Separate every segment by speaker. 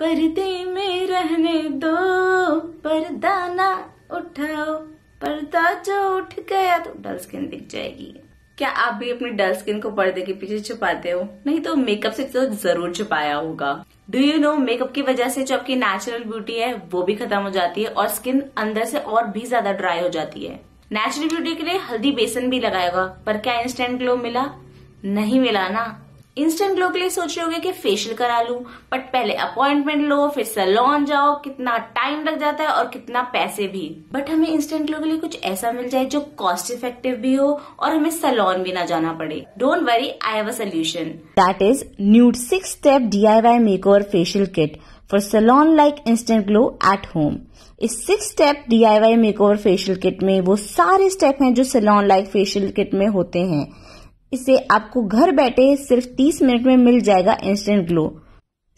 Speaker 1: पर्दे में रहने दो पर्दा ना उठाओ पर्दा जो उठ गया तो डल स्किन दिख जाएगी क्या आप भी अपनी डल स्किन को पर्दे के पीछे छुपाते हो नहीं तो मेकअप से तो जरूर छुपाया होगा डू यू नो मेकअप की वजह से जो आपकी नेचुरल ब्यूटी है वो भी खत्म हो जाती है और स्किन अंदर से और भी ज्यादा ड्राई हो जाती है नेचुरल ब्यूटी के लिए हल्दी बेसन भी लगाएगा पर क्या इंस्टेंट ग्लो मिला नहीं मिला ना इंस्टेंट ग्लो के लिए सोच रहे होगे कि फेशियल करा लूं बट पहले अपॉइंटमेंट लो फिर सलोन जाओ कितना टाइम लग जाता है और कितना पैसे भी बट हमें इंस्टेंट ग्लो के लिए कुछ ऐसा मिल जाए जो कॉस्ट इफेक्टिव भी हो और हमें सलोन भी ना जाना पड़े don't worry I have a solution that is nude six step D I Y make over facial kit for salon like instant glow at home इस six step D I Y makeover facial kit में वो सारे step हैं जो salon like facial kit में होते हैं इसे आपको घर बैठे सिर्फ 30 मिनट में मिल जाएगा instant glow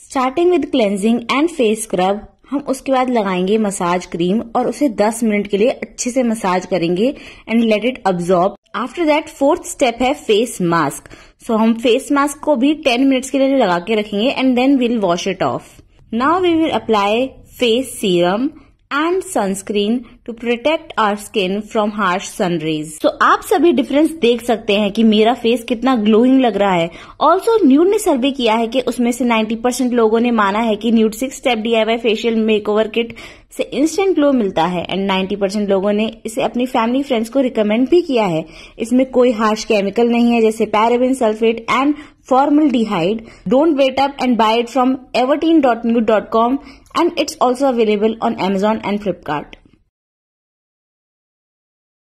Speaker 1: starting with cleansing and face scrub हम उसके बाद लगाएंगे मसाज क्रीम और उसे 10 मिनट के लिए अच्छे से मसाज करेंगे and let it absorb after that fourth step है फेस मास्क सो हम फेस मास्क को भी 10 मिनट्स के लिए लगा के रखेंगे and then will wash it off now we will apply face serum and sunscreen to protect our skin from harsh sun rays तो आप सभी डिफरेंस देख सकते हैं कि मेरा फेस कितना ग्लोइंग लग रहा है ऑल्सो न्यूड ने सर्वे किया है कि उसमें से 90 परसेंट लोगों ने माना है कि nude six step DIY facial makeover kit से इंस्टेंट ग्लो मिलता है एंड 90 परसेंट लोगों ने इसे अपनी फैमिली फ्रेंड्स को रिकमेंड भी किया है इसमें कोई हार्श केमिकल नहीं है जैसे paraben sulphate and formaldehyde. Don't wait up and buy it from everteen.new.com and it's also available on Amazon and Flipkart.